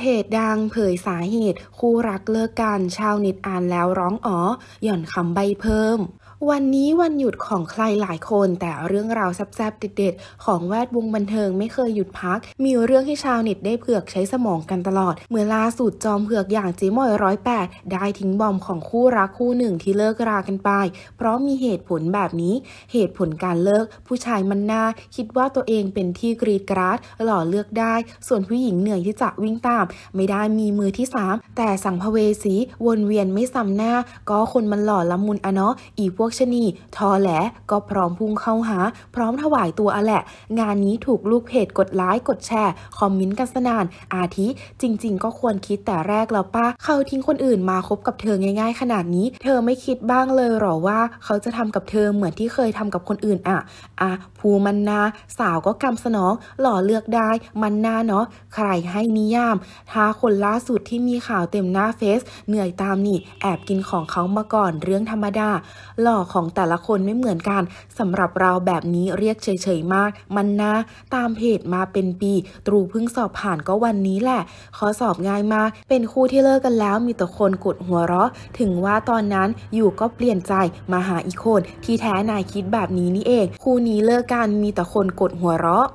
เหตุดังเผยสาเหตุ คู่รักเลิกกันชาวเน็ตอ่านแล้วร้องอ๋อ หย่อนคำใบเพิ่ม วันนี้วันหยุดของใครหลายคน แต่เรื่องราวแซ่บๆเด็ดๆของแวดวงบันเทิงไม่เคยหยุดพัก มีเรื่องให้ชาวเน็ตได้เผือกใช้สมองกันตลอดเมื่อล่าสุดจอมเผือกอย่างเจมอยร้อยแปดได้ทิ้งบอมของคู่รักคู่หนึ่งที่เลิกรากันไป เพราะมีเหตุผลแบบนี้ เหตุผลการเลิกผู้ชายมันน่าคิดว่าตัวเองเป็นที่กรีดกราดหล่อเลือกได้ ส่วนผู้หญิงเหนื่อยที่จะวิ่งตามไม่ได้มีมือที่ 3 แต่สังพเวสีวนเวียนไม่ซ้ำหน้าก็คนมันหล่อละมุนอะเนาะอีพวกชนีทอแหลก็พร้อมพุ่งเข้าหา พร้อมถวายตัวอะแหละ งานนี้ถูกลูกเพจกดไลค์กดแชร์ คอมเมนต์กันสนาน อาทิจริงๆ ก็ควรคิดแต่แรกแล้วป้าเขาทิ้งคนอื่นมาคบกับเธอง่ายๆ ขนาดนี้ เธอไม่คิดบ้างเลยหรอว่า เขาจะทำกับเธอเหมือนที่เคยทำกับคนอื่นอะอ่ะภูมันนาสาวก็กำสนอง หล่อเลือกได้มันนาเนาะใครให้นิยามถ้าคนล่าสุดที่มีข่าวเต็มหน้าเฟซ เหนื่อยตามนี่แอบกินของเขามาก่อนเรื่องธรรมดา หล่อของแต่ละคนไม่เหมือนกันสำหรับเราแบบนี้เรียกเฉยๆมากมันนะ ตามเพจมาเป็นปี ตรูเพิ่งสอบผ่านก็วันนี้แหละ ขอสอบง่ายมากเป็นคู่ที่เลิกกันแล้ว มีแต่คนกดหัวเราะ ถึงว่าตอนนั้นอยู่ก็เปลี่ยนใจมาหาอีกคน ที่แท้นายคิดแบบนี้นี่เอง คู่นี้เลิกกันมีแต่คนกดหัวเราะ